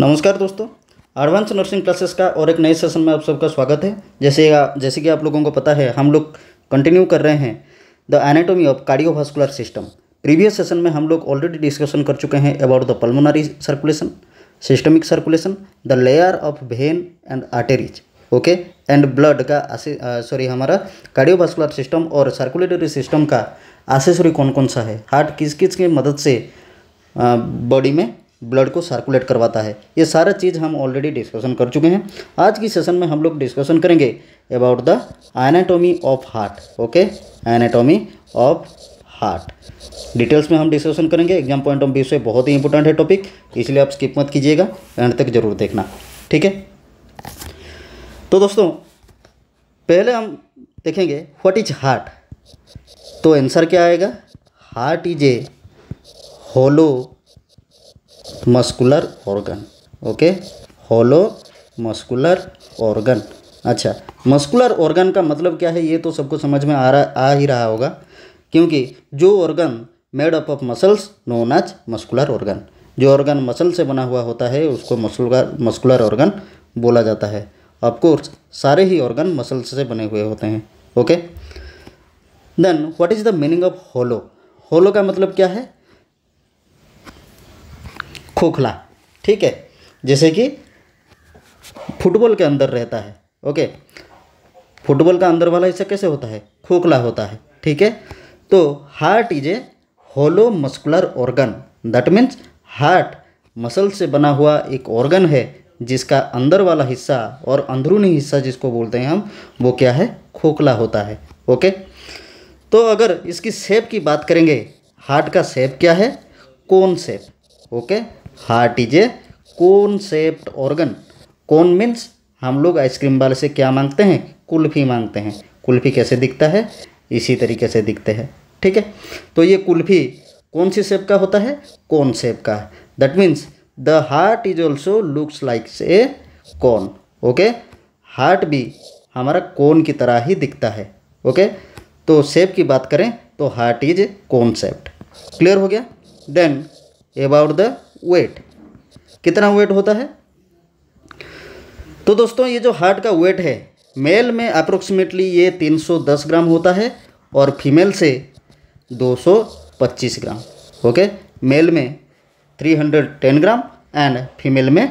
नमस्कार दोस्तों advance nursing classes का और एक नए सेशन में आप सबका स्वागत है जैसे जैसे कि आप लोगों को पता है हम लोग कंटिन्यू कर रहे हैं the anatomy of cardiovascular system previous session में हम लोग ऑलरेडी डिस्कशन कर चुके हैं about the pulmonary circulation systemic circulation the layer of vein and arteries okay and blood का सॉरी हमारा कार्डियोवास्कुलर सिस्टम और सर्कुलेटरी सिस्टम का आसेसरी कौन कौन सा है हार्ट किस किस की मदद से बॉडी में ब्लड को सर्कुलेट करवाता है ये सारा चीज़ हम ऑलरेडी डिस्कशन कर चुके हैं आज की सेशन में हम लोग डिस्कशन करेंगे about the anatomy of heart okay anatomy of heart details में हम डिस्कशन करेंगे एग्जाम पॉइंट ऑफ व्यू से बहुत ही इंपॉर्टेंट है टॉपिक इसलिए आप स्किप मत कीजिएगा एंड तक जरूर देखना ठीक है तो दोस्तों पहले हम देखेंगे व्हाट इज हार्ट तो आंसर क्या आएगा heart is a hollow muscular organ okay hollow muscular organ अच्छा मस्कुलर ऑर्गन का मतलब क्या है ये तो सबको समझ में आ रहा आ ही रहा होगा क्योंकि जो organ made up of muscles no not muscular organ जो ऑर्गन मसल से बना हुआ होता है उसको मस्कुलर मस्कुलर ऑर्गन बोला जाता है ऑफकोर्स सारे ही ऑर्गन मसल्स से बने हुए होते हैं okay then what is the meaning of hollow hollow का मतलब क्या है खोखला ठीक है जैसे कि फुटबॉल के अंदर रहता है ओके फुटबॉल का अंदर वाला हिस्सा कैसे होता है खोखला होता है ठीक है तो heart is a hollow muscular organ that means heart muscle से बना हुआ एक ऑर्गन है जिसका अंदर वाला हिस्सा और अंदरूनी हिस्सा जिसको बोलते हैं हम वो क्या है खोखला होता है ओके तो अगर इसकी सेप की बात करेंगे हार्ट का सेप क्या है cone shape okay heart is a cone shaped organ कौन मीन्स हम लोग आइसक्रीम वाले से क्या मांगते हैं कुल्फ़ी मांगते हैं कुल्फ़ी कैसे दिखता है इसी तरीके से दिखते हैं ठीक है तो ये कुल्फ़ी कौन सी सेप का होता है कौन सेप का है that means the heart is also looks like a cone okay heart भी हमारा कौन की तरह ही दिखता है ओके तो सेप की बात करें तो हार्ट इज सेप्ट क्लियर हो गया देन अबाउट द वेट कितना वेट होता है तो दोस्तों ये जो हार्ट का वेट है मेल में अप्रोक्सीमेटली ये 310 ग्राम होता है और फीमेल से 225 ग्राम ओके मेल में 310 ग्राम एंड फीमेल में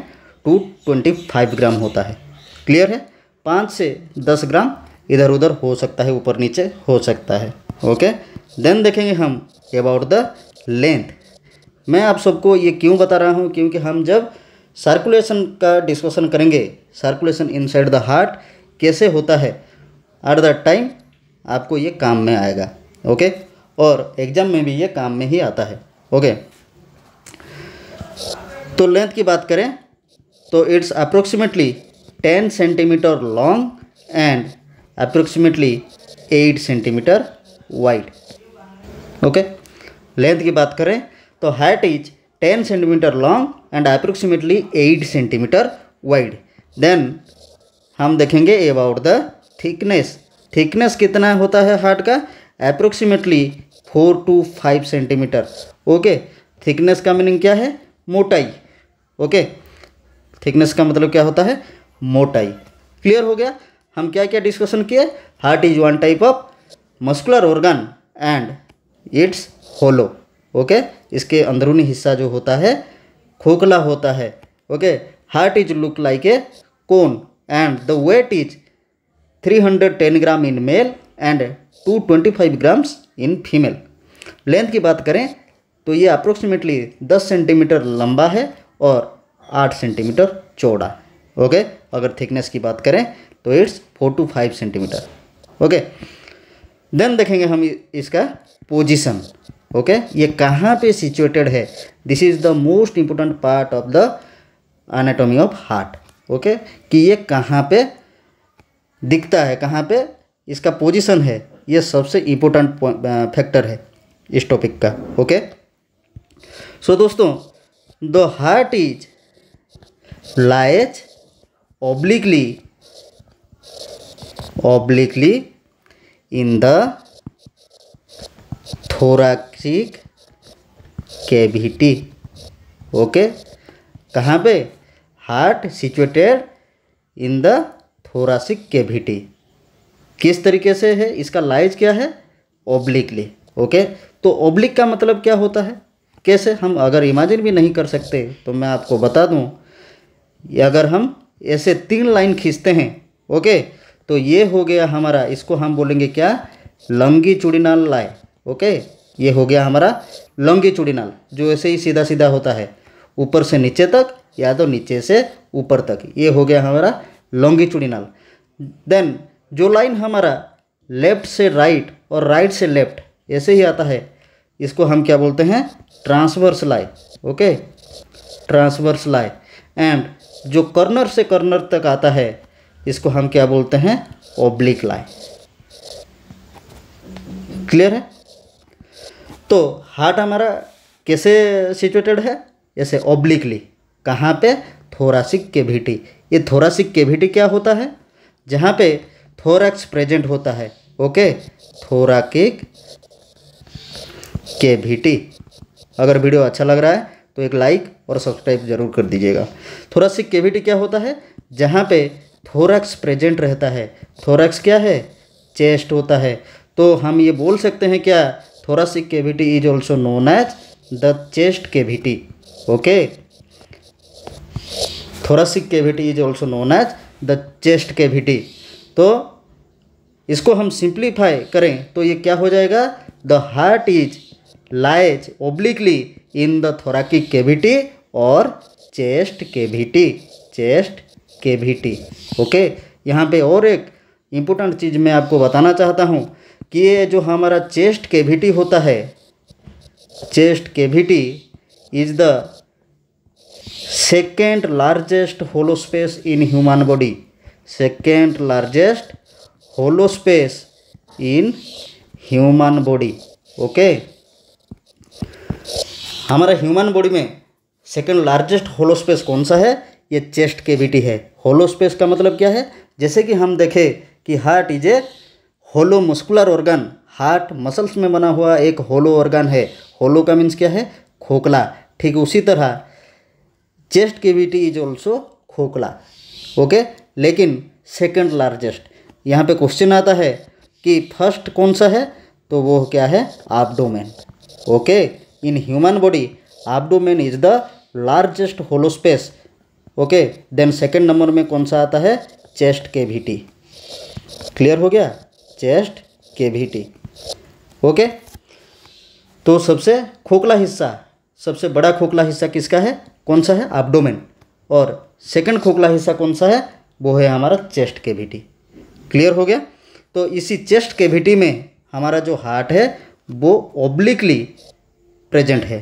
225 ग्राम होता है क्लियर है पाँच से दस ग्राम इधर उधर हो सकता है ऊपर नीचे हो सकता है ओके देन देखेंगे हम अबाउट द लेंथ मैं आप सबको ये क्यों बता रहा हूँ क्योंकि हम जब सर्कुलेशन का डिस्कशन करेंगे सर्कुलेशन इनसाइड द हार्ट कैसे होता है एट द टाइम आपको ये काम में आएगा ओके और एग्जाम में भी ये काम में ही आता है ओके तो लेंथ की बात करें तो it's approximately ten centimetre long and approximately eight centimetre wide okay length की बात करें तो height is 10 centimetre long and approximately 8 centimetre wide then हम देखेंगे अबाउट द थिकनेस थिकनेस कितना होता है हार्ट का approximately four to five centimetre okay thickness का मीनिंग क्या है मोटाई ओके थिकनेस का मतलब क्या होता है मोटाई क्लियर हो गया हम क्या क्या डिस्कशन किए heart is one type of muscular organ and it's hollow okay इसके अंदरूनी हिस्सा जो होता है खोखला होता है okay heart is look like a cone and the weight is 310 gram in male and 225 grams in female length की बात करें तो ये अप्रोक्सीमेटली 10 सेंटीमीटर लंबा है और 8 सेंटीमीटर चौड़ा ओके अगर थिकनेस की बात करें तो it's 4 to 5 centimetre okay then देखेंगे हम इसका पोजीशन ओके ये कहाँ पे सिचुएटेड है this is the most important part of the anatomy of heart okay कि ये कहाँ पे दिखता है कहाँ पे इसका पोजीशन है ये सबसे इम्पोर्टेंट फैक्टर है इस टॉपिक का ओके सो दोस्तों the heart is lies obliquely obliquely in the thoracic cavity okay कहाँ पे heart situated in the thoracic cavity किस तरीके से है इसका लाइज क्या है ओब्लिकली ओके तो ओब्लिक का मतलब क्या होता है कैसे हम अगर इमेजिन भी नहीं कर सकते तो मैं आपको बता दूं अगर हम ऐसे तीन लाइन खींचते हैं ओके तो ये हो गया हमारा इसको हम बोलेंगे क्या लंगी चुड़ीनाल लाइन ओके ये हो गया हमारा लॉन्गिट्यूडिनल जो ऐसे ही सीधा सीधा होता है ऊपर से नीचे तक या तो नीचे से ऊपर तक ये हो गया हमारा लॉन्गिट्यूडिनल देन जो लाइन हमारा लेफ्ट से राइट और राइट से लेफ्ट ऐसे ही आता है इसको हम क्या बोलते हैं transverse line okay transverse line and जो कॉर्नर से कॉर्नर तक आता है इसको हम क्या बोलते हैं ओब्लिक लाई क्लियर है तो हार्ट हमारा कैसे सिचुएटेड है जैसे ओब्लिकली कहाँ पे थोरासिक केविटी ये थोरासिक केविटी क्या होता है जहाँ पे थोरैक्स प्रेजेंट होता है ओके थोराकिक केविटी अगर वीडियो अच्छा लग रहा है तो एक लाइक और सब्सक्राइब जरूर कर दीजिएगा थोरासिक केविटी क्या होता है जहाँ पे थोरैक्स प्रेजेंट रहता है थोरैक्स क्या है चेस्ट होता है तो हम ये बोल सकते हैं क्या thoracic cavity is also known as the chest cavity okay thoracic cavity is also known as the chest cavity तो इसको हम सिंप्लीफाई करें तो ये क्या हो जाएगा the heart is lies obliquely in the thoracic cavity और chest cavity chest cavity okay यहाँ पे और एक इम्पोर्टेंट चीज़ मैं आपको बताना चाहता हूँ कि ये जो हमारा चेस्ट केविटी होता है chest cavity is the second largest hollow space in human body second largest hollow space in human body okay हमारा ह्यूमन बॉडी में सेकेंड लार्जेस्ट होलो स्पेस कौन सा है ये चेस्ट केविटी है होलो स्पेस का मतलब क्या है जैसे कि हम देखें कि heart is a hollow muscular organ heart muscles में बना हुआ एक होलो ऑर्गन है होलो का मीन्स क्या है खोखला ठीक उसी तरह चेस्ट केविटी इज ऑल्सो खोखला ओके लेकिन सेकेंड लार्जेस्ट यहाँ पे क्वेश्चन आता है कि फर्स्ट कौन सा है तो वो क्या है abdomen okay in human body abdomen is the largest hollow space okay then second number में कौन सा आता है चेस्ट केविटी क्लियर हो गया चेस्ट केविटी ओके तो सबसे खोखला हिस्सा सबसे बड़ा खोखला हिस्सा किसका है कौन सा है आपडोमेन और सेकंड खोखला हिस्सा कौन सा है वो है हमारा चेस्ट केविटी क्लियर हो गया तो इसी चेस्ट केविटी में हमारा जो हार्ट है वो ओब्लिकली प्रेजेंट है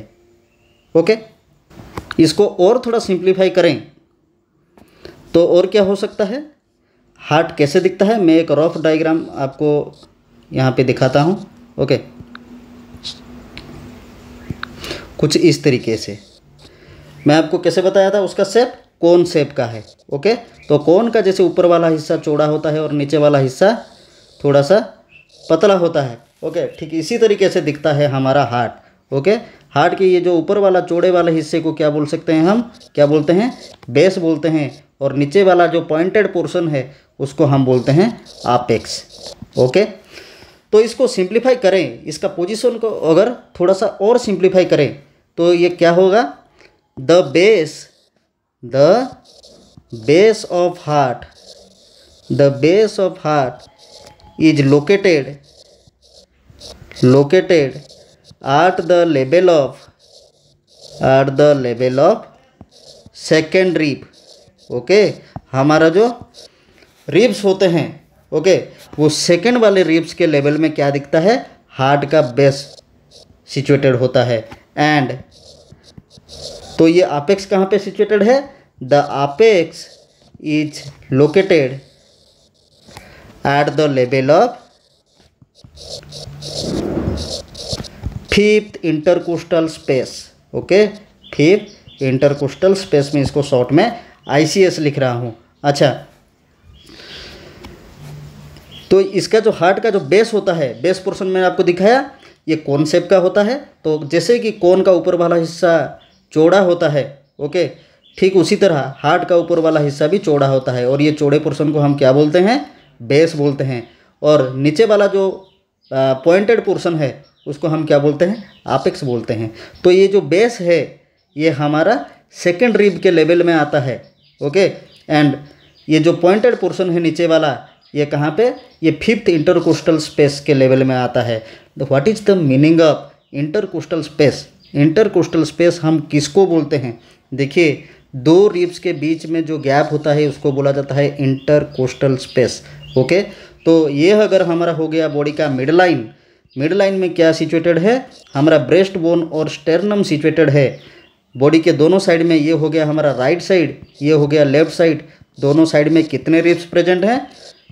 ओके इसको और थोड़ा सिंप्लीफाई करें तो और क्या हो सकता है हार्ट कैसे दिखता है मैं एक रफ डायग्राम आपको यहाँ पे दिखाता हूँ ओके कुछ इस तरीके से मैं आपको कैसे बताया था उसका सेप कौन सेप का है ओके तो कौन का जैसे ऊपर वाला हिस्सा चौड़ा होता है और नीचे वाला हिस्सा थोड़ा सा पतला होता है ओके ठीक इसी तरीके से दिखता है हमारा हार्ट ओके हार्ट के ये जो ऊपर वाला चौड़े वाले हिस्से को क्या बोल सकते हैं हम क्या बोलते हैं बेस बोलते हैं और नीचे वाला जो पॉइंटेड पोर्शन है उसको हम बोलते हैं आपेक्स ओके तो इसको सिंप्लीफाई करें इसका पोजीशन को अगर थोड़ा सा और सिंप्लीफाई करें तो ये क्या होगा the base the base of heart the base of heart is located located at the level of at the level of second rib okay हमारा जो रिब्स होते हैं ओके वो सेकेंड वाले रिब्स के लेवल में क्या दिखता है हार्ट का बेस सिचुएटेड होता है एंड तो ये आपेक्स कहाँ पे सिचुएटेड है the apex is located at the level of fifth intercostal space okay fifth intercostal space में इसको शॉर्ट में आईसीएस लिख रहा हूँ अच्छा तो इसका जो हार्ट का जो बेस होता है बेस पोर्शन मैंने आपको दिखाया ये कौन सेप का होता है तो जैसे कि कौन का ऊपर वाला हिस्सा चौड़ा होता है ओके ठीक उसी तरह हार्ट का ऊपर वाला हिस्सा भी चौड़ा होता है और ये चौड़े पोर्शन को हम क्या बोलते हैं बेस बोलते हैं और नीचे वाला जो पॉइंटेड पोर्शन है उसको हम क्या बोलते हैं आपेक्स बोलते हैं तो ये जो बेस है ये हमारा सेकेंड रिब के लेवल में आता है ओके एंड ये जो पॉइंटेड पोर्शन है नीचे वाला ये कहाँ पे ये फिफ्थ इंटरकोस्टल स्पेस के लेवल में आता है what is the meaning of intercostal space intercostal space हम किसको बोलते हैं देखिए दो रिब्स के बीच में जो गैप होता है उसको बोला जाता है इंटरकोस्टल स्पेस ओके तो ये अगर हमारा हो गया बॉडी का मिड लाइन मिड लाइन में क्या सिचुएटेड है हमारा ब्रेस्ट बोन और स्टेरनम सिचुएटेड है बॉडी के दोनों साइड में ये हो गया हमारा राइट साइड ये हो गया लेफ्ट साइड दोनों साइड में कितने रिप्स प्रेजेंट हैं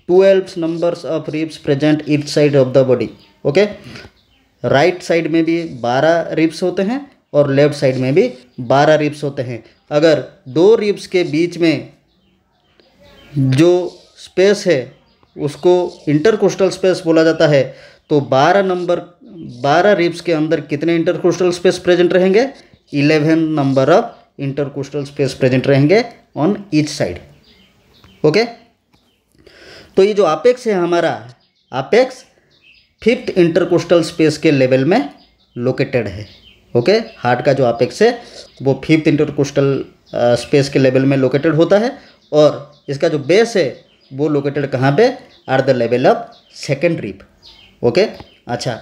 twelve numbers of ribs present it side of the body okay right side में भी बारह रिप्स होते हैं और लेफ्ट साइड में भी बारह रिप्स होते हैं अगर दो रिप्स के बीच में जो स्पेस है उसको इंटरकोस्टल स्पेस बोला जाता है तो बारह नंबर बारह रिप्स के अंदर कितने इंटरकोस्टल स्पेस प्रेजेंट रहेंगे eleven number of intercostal space present रहेंगे ऑन ईच साइड ओके तो ये जो आपेक्स है हमारा आपेक्स फिफ्थ इंटरकोस्टल स्पेस के लेवल में लोकेटेड है ओके हार्ट का जो आपेक्स है वो फिफ्थ इंटरकोस्टल स्पेस के लेवल में लोकेटेड होता है और इसका जो बेस है वो लोकेटेड कहाँ पे are the level of second rib okay अच्छा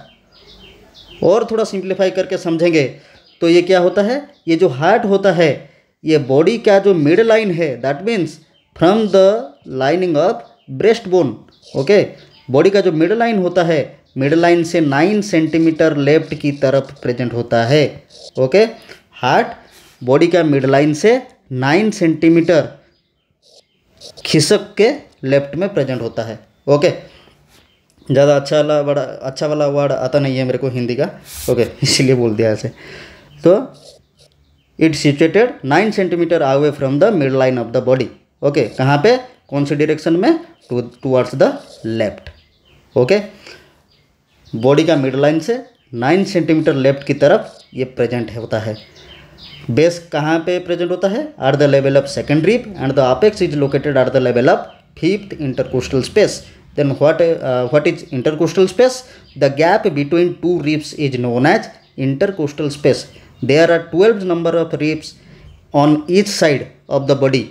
और थोड़ा सिंप्लीफाई करके समझेंगे तो ये क्या होता है ये जो हार्ट होता है ये बॉडी का जो मिड लाइन है that means from the lining of breast bone okay body का जो मिड लाइन होता है मिड लाइन से नाइन सेंटीमीटर लेफ्ट की तरफ प्रेजेंट होता है ओके हार्ट बॉडी का मिड लाइन से नाइन सेंटीमीटर खिसक के लेफ्ट में प्रेजेंट होता है ओके ज़्यादा अच्छा वाला बड़ा अच्छा वाला वर्ड अच्छा आता नहीं है मेरे को हिंदी का ओके इसीलिए बोल दिया ऐसे तो it situated nine centimetre away from the mid line of the body okay कहाँ पे कौन से डिरेक्शन में to towards the left okay body का मिड लाइन से नाइन सेंटीमीटर लेफ्ट की तरफ ये प्रेजेंट होता है बेस कहाँ पे प्रेजेंट होता है at the level of second rib and the apex is located at the level of fifth intercostal space then what what is intercostal space the gap between two ribs is known as intercostal space there are 12 number of ribs on each side of the body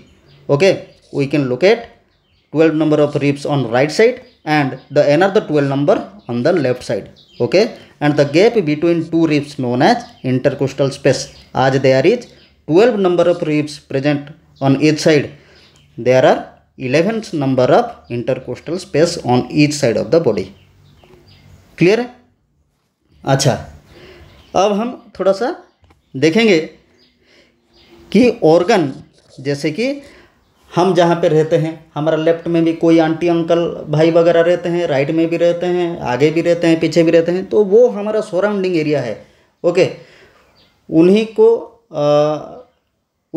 okay we can locate 12 number of ribs on right side and the another 12 number on the left side okay and the gap between two ribs known as intercostal space as there is 12 number of ribs present on each side there are 11th number of intercostal space on each side of the body clear है अच्छा अब हम थोड़ा सा देखेंगे कि organ जैसे कि हम जहाँ पे रहते हैं हमारा लेफ्ट में भी कोई आंटी अंकल भाई वगैरह रहते हैं राइट में भी रहते हैं आगे भी रहते हैं पीछे भी रहते हैं तो वो हमारा सराउंडिंग एरिया है ओके उन्हीं को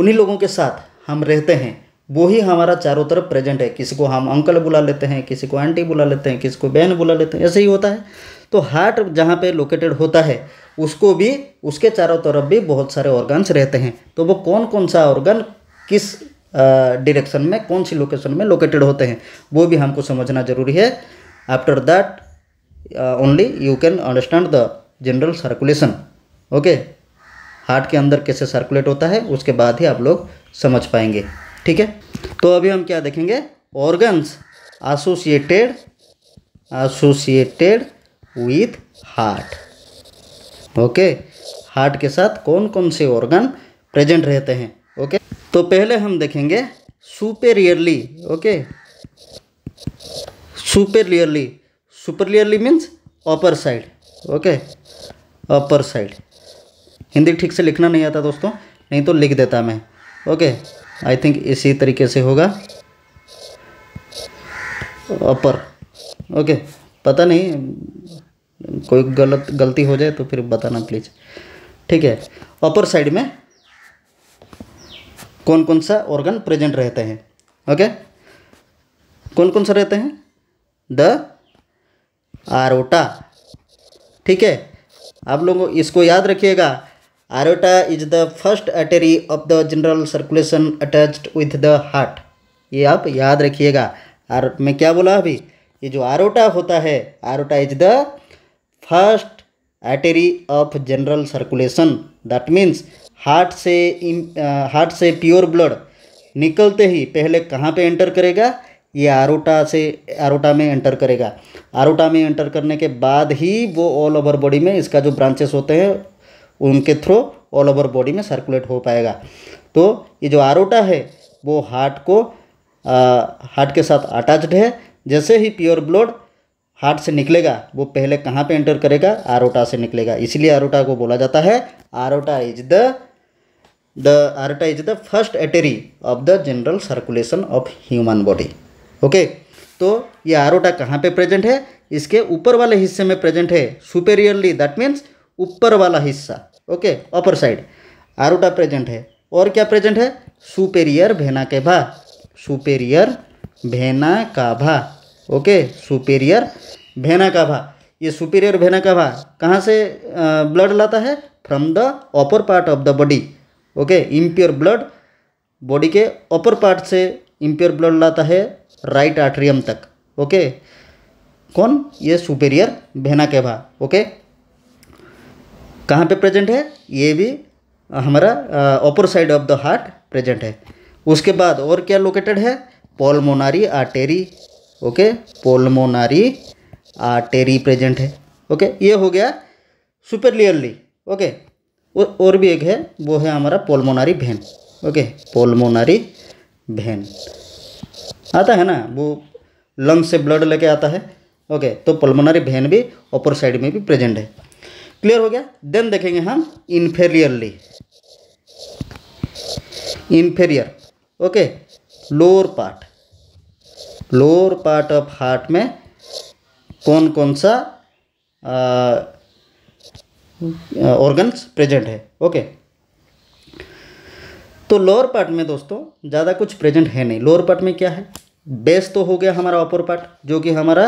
उन्हीं लोगों के साथ हम रहते हैं वो ही हमारा चारों तरफ प्रेजेंट है किसी को हम अंकल बुला लेते हैं किसी को आंटी बुला लेते हैं किसी को बहन बुला लेते हैं ऐसे ही होता है तो हार्ट जहाँ पे लोकेटेड होता है उसको भी उसके चारों तरफ भी बहुत सारे ऑर्गन्स रहते हैं तो वो कौन कौन सा ऑर्गन किस डायरेक्शन में कौन सी लोकेशन में लोकेटेड होते हैं वो भी हमको समझना जरूरी है after that only you can understand the general circulation okay heart के अंदर कैसे सर्कुलेट होता है उसके बाद ही आप लोग समझ पाएंगे ठीक है तो अभी हम क्या देखेंगे organs associated associated with heart okay heart के साथ कौन कौन से ऑर्गन प्रेजेंट रहते हैं ओके तो पहले हम देखेंगे superiorly okay superiorly superiorly means upper side okay upper side Hindi ठीक से लिखना नहीं आता दोस्तों नहीं तो लिख देता मैं ओके आई थिंक इसी तरीके से होगा अपर ओके पता नहीं कोई गलत गलती हो जाए तो फिर बताना प्लीज़ ठीक है अपर साइड में कौन कौन सा ऑर्गन प्रेजेंट रहते हैं ओके कौन कौन सा रहते हैं द आरोटा ठीक है आप लोगों इसको याद रखिएगा aorta is the first artery of the general circulation attached with the heart ये आप याद रखिएगा मैं क्या बोला अभी ये जो आरोटा होता है aorta is the first artery of general circulation that means heart से हार्ट uh, से प्योर ब्लड निकलते ही पहले कहाँ पे एंटर करेगा ये आरोटा से आरोटा में एंटर करेगा आरोटा में एंटर करने के बाद ही वो ऑल ओवर बॉडी में इसका जो ब्रांचेस होते हैं उनके थ्रू ऑल ओवर बॉडी में सर्कुलेट हो पाएगा तो ये जो आरोटा है वो हार्ट को हार्ट uh, के साथ अटैच्ड है जैसे ही प्योर ब्लड हार्ट से निकलेगा वो पहले कहाँ पे एंटर करेगा आरोटा से निकलेगा इसलिए आरोटा को बोला जाता है aorta is the the aorta is the first artery of the general circulation of human body okay तो ये आरोटा कहाँ पे प्रेजेंट है इसके ऊपर वाले हिस्से में प्रेजेंट है सुपेरियरली दैट मीन्स ऊपर वाला हिस्सा okay upper side aorta present है और क्या प्रेजेंट है सुपेरियर भेना के भा सुपेरियर भेना का भा ओके सुपेरियर भेना काभा ये सुपेरियर भेना काभा कहाँ से ब्लड लाता है from the upper part of the body okay impure blood body के अपर पार्ट से इम्प्योर ब्लड लाता है राइट आर्ट्रियम तक ओके कौन ये सुपेरियर भेना केभा ओके कहाँ पे प्रेजेंट है ये भी हमारा upper side of the heart present है उसके बाद और क्या लोकेटेड है pulmonary artery okay pulmonary artery present है ओके ये हो गया सुपरलियरली ओके और भी एक है वो है हमारा पोलमोनारी भेन ओके पोलमोनारी भेन आता है ना वो लंग से ब्लड लेके आता है ओके तो पोलमोनारी भेन भी अपर साइड में भी प्रेजेंट है क्लियर हो गया देन देखेंगे हम inferiorly inferior okay lower part lower part of heart में कौन कौन सा ऑर्गन्स प्रेजेंट है ओके तो लोअर पार्ट में दोस्तों ज़्यादा कुछ प्रेजेंट है नहीं लोअर पार्ट में क्या है बेस तो हो गया हमारा अपर पार्ट जो कि हमारा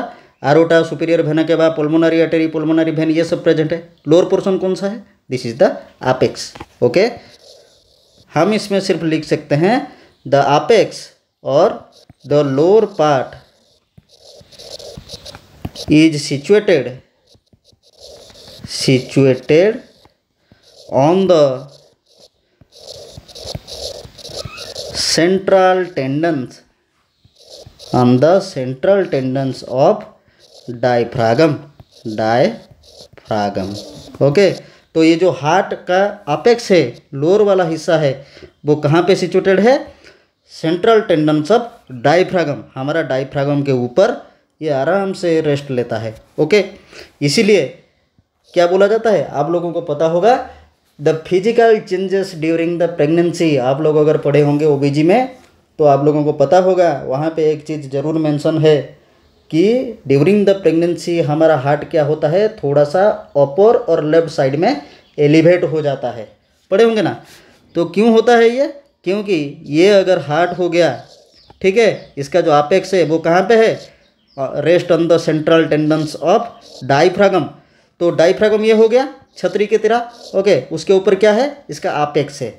आरोटा सुपीरियर वेना के बाद पोलमोनरी अटेरी पोलमोनरी वेन ये सब प्रेजेंट है लोअर पोर्शन कौन सा है this is the apex okay हम इसमें सिर्फ लिख सकते हैं द आपेक्स और The lower part is situated situated on the central tendons on the central tendons of diaphragm diaphragm okay तो ये जो हार्ट का अपेक्स है लोअर वाला हिस्सा है वो कहाँ पे सिचुएटेड है सेंट्रल टेंडन्स ऑफ डाइफ्रागम हमारा डाइफ्रागम के ऊपर ये आराम से रेस्ट लेता है ओके इसीलिए क्या बोला जाता है आप लोगों को पता होगा the physical changes during the pregnancy आप लोग अगर पढ़े होंगे ओ में तो आप लोगों को पता होगा वहाँ पे एक चीज़ ज़रूर मेंशन है कि ड्यूरिंग द प्रेगनेंसी हमारा हार्ट क्या होता है थोड़ा सा अपर और लेफ्ट साइड में एलिवेट हो जाता है पढ़े होंगे ना तो क्यों होता है ये क्योंकि ये अगर हार्ट हो गया ठीक है इसका जो अपेक्स है वो कहाँ पे है rest on the central tendons of diaphragm तो डाइफ्रागम ये हो गया छतरी के तिरा ओके उसके ऊपर क्या है इसका अपेक्स है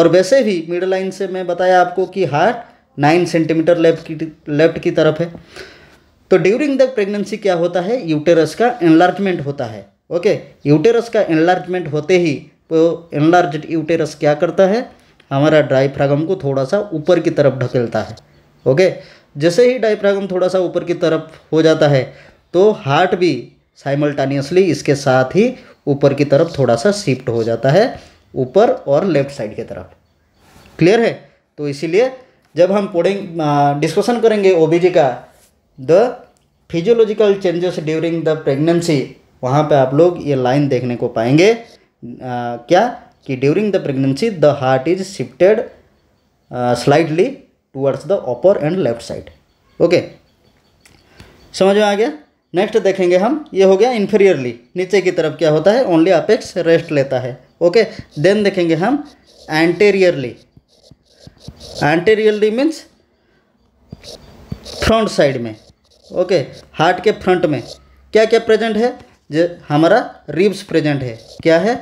और वैसे भी मिड लाइन से मैं बताया आपको कि हार्ट नाइन सेंटीमीटर लेफ्ट की लेफ्ट की तरफ है तो ड्यूरिंग द प्रेगनेंसी क्या होता है यूटेरस का एनलार्जमेंट होता है ओके यूटेरस का एनलार्जमेंट होते ही वो एनलार्ज यूटेरस क्या करता है हमारा डायफ्रागम को थोड़ा सा ऊपर की तरफ ढकेलता है ओके जैसे ही डायफ्रागम थोड़ा सा ऊपर की तरफ हो जाता है तो हार्ट भी साइमल्टानियसली इसके साथ ही ऊपर की तरफ थोड़ा सा शिफ्ट हो जाता है ऊपर और लेफ्ट साइड की तरफ क्लियर है तो इसीलिए जब हम पोडिंग डिस्कशन करेंगे जी का the physiological changes during the pregnancy वहाँ पे आप लोग ये लाइन देखने को पाएंगे आ, क्या कि during the pregnancy the heart is shifted slightly towards the upper and left side okay समझ में आ गया नेक्स्ट देखेंगे हम ये हो गया इन्फेरियरली नीचे की तरफ क्या होता है ओनली अपेक्स रेस्ट लेता है ओके देन देखेंगे हम anteriorly anteriorly means front side में ओके हार्ट के फ्रंट में क्या क्या प्रेजेंट है जो हमारा रिब्स प्रेजेंट है क्या है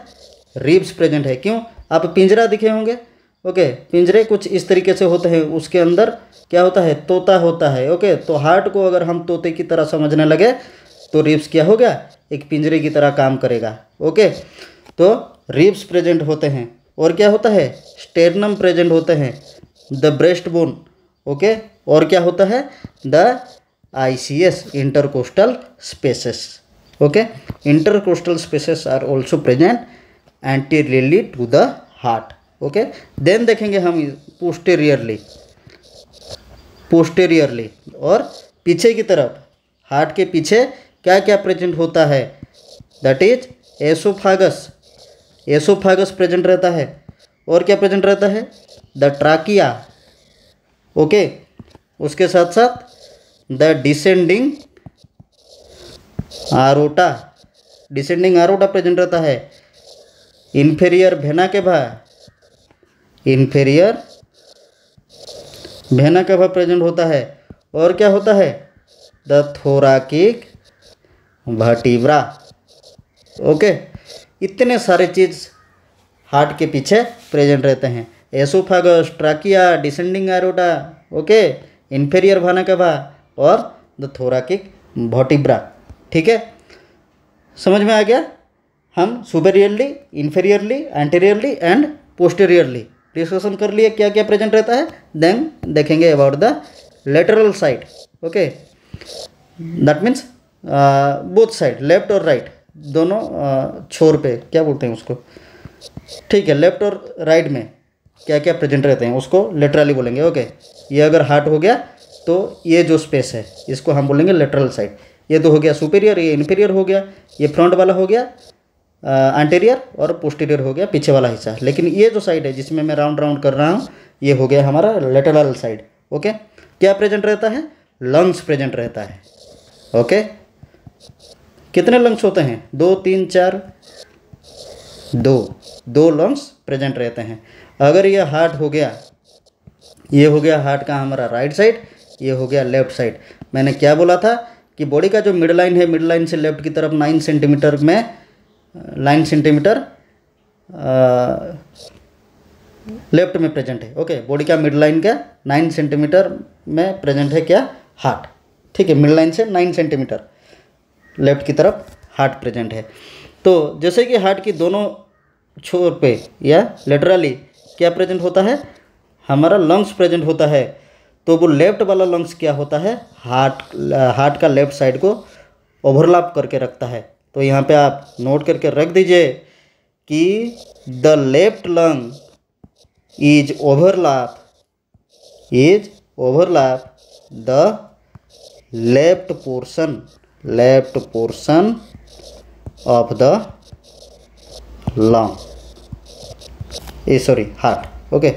रिब्स प्रेजेंट है क्यों आप पिंजरा दिखे होंगे ओके पिंजरे कुछ इस तरीके से होते हैं उसके अंदर क्या होता है तोता होता है ओके तो हार्ट को अगर हम तोते की तरह समझने लगे तो रिब्स क्या हो गया एक पिंजरे की तरह काम करेगा ओके तो रिब्स प्रेजेंट होते हैं और क्या होता है स्टेरनम प्रेजेंट होते हैं द ब्रेस्ट बोन ओके और क्या होता है the I C S intercostal spaces okay intercostal spaces are also present anteriorly to the heart okay then देखेंगे हम पोस्टेरियरली पोस्टेरियरली और पीछे की तरफ हार्ट के पीछे क्या क्या प्रेजेंट होता है that is oesophagus oesophagus present रहता है और क्या प्रेजेंट रहता है द ट्राकिया ओके उसके साथ साथ the descending aorta descending aorta present रहता है इन्फेरियर भेना के भा इन्फेरियर भेना के भा प्रेजेंट होता है और क्या होता है द थोराकिक भटिब्रा ओके इतने सारे चीज़ हार्ट के पीछे प्रेजेंट रहते हैं oesophagus trachea descending aorta okay inferior भाना का भा और द थोराकिक भटिब्रा ठीक है समझ में आ गया हम superiorly inferiorly anteriorly and posteriorly discussion कर लिए क्या क्या प्रेजेंट रहता है देन देखेंगे about the lateral side okay that means both side left और राइट दोनों uh, छोर पे क्या बोलते हैं उसको ठीक है लेफ्ट और राइट में क्या क्या प्रेजेंट रहते हैं उसको लेटरली बोलेंगे ओके ये अगर हार्ट हो गया तो ये जो स्पेस है इसको हम बोलेंगे लेटरल साइड ये तो हो गया सुपेरियर ये इन्फीरियर हो गया ये फ्रंट वाला हो गया एंटेरियर और पोस्टीरियर हो गया पीछे वाला हिस्सा लेकिन ये जो साइड है जिसमें मैं राउंड राउंड कर रहा हूँ ये हो गया हमारा लेटरल साइड ओके क्या प्रेजेंट रहता है लंग्स प्रेजेंट रहता है ओके कितने लंग्स होते हैं दो तीन चार दो दो लंग्स प्रेजेंट रहते हैं अगर ये हार्ट हो गया ये हो गया हार्ट का हमारा राइट साइड ये हो गया लेफ्ट साइड मैंने क्या बोला था कि बॉडी का जो मिड लाइन है मिड लाइन से लेफ्ट की तरफ नाइन सेंटीमीटर में लाइन सेंटीमीटर लेफ्ट में प्रेजेंट है ओके बॉडी का मिड लाइन का नाइन सेंटीमीटर में प्रेजेंट है क्या हार्ट ठीक है मिड लाइन से नाइन सेंटीमीटर लेफ्ट की तरफ हार्ट प्रेजेंट है तो जैसे कि हार्ट की दोनों छोर पे या लेटरली क्या प्रेजेंट होता है हमारा लंग्स प्रेजेंट होता है तो वो लेफ्ट वाला लंग्स क्या होता है हार्ट हार्ट का लेफ्ट साइड को ओवरलैप करके रखता है तो यहाँ पे आप नोट करके रख दीजिए कि the left lung is overlap is overlap the left portion left portion of the lung a sorry heart okay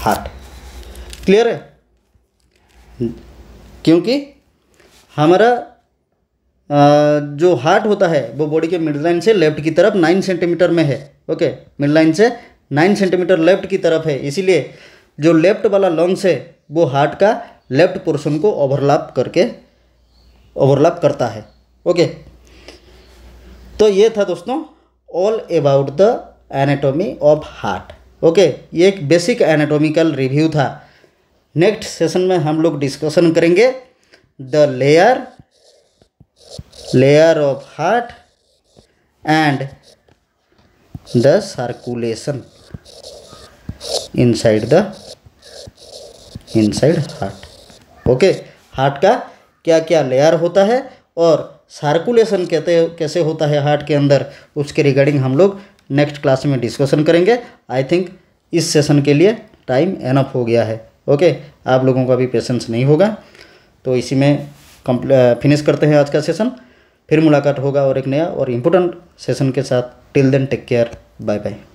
heart clear है क्योंकि हमारा जो हार्ट होता है वो बॉडी के मिड लाइन से लेफ्ट की तरफ नाइन सेंटीमीटर में है ओके मिड लाइन से नाइन सेंटीमीटर लेफ्ट की तरफ है इसीलिए जो लेफ्ट वाला लंग्स है वो हार्ट का लेफ्ट पोर्शन को ओवरलैप करके ओवरलैप करता है ओके तो ये था दोस्तों all about the anatomy of heart okay ये एक बेसिक एनाटॉमिकल रिव्यू था नेक्स्ट सेशन में हम लोग डिस्कशन करेंगे the layer layer layer of heart and the circulation the inside heart okay heart का क्या क्या लेयर होता है और सर्कुलेशन कहते कैसे होता है हार्ट के अंदर उसके रिगार्डिंग हम लोग नेक्स्ट क्लास में डिस्कशन करेंगे आई थिंक इस सेशन के लिए टाइम एनफ हो गया है ओके okay, आप लोगों का भी पेशेंस नहीं होगा तो इसी में फिनिश करते हैं आज का सेशन फिर मुलाकात होगा और एक नया और इम्पोर्टेंट सेशन के साथ till then take care bye bye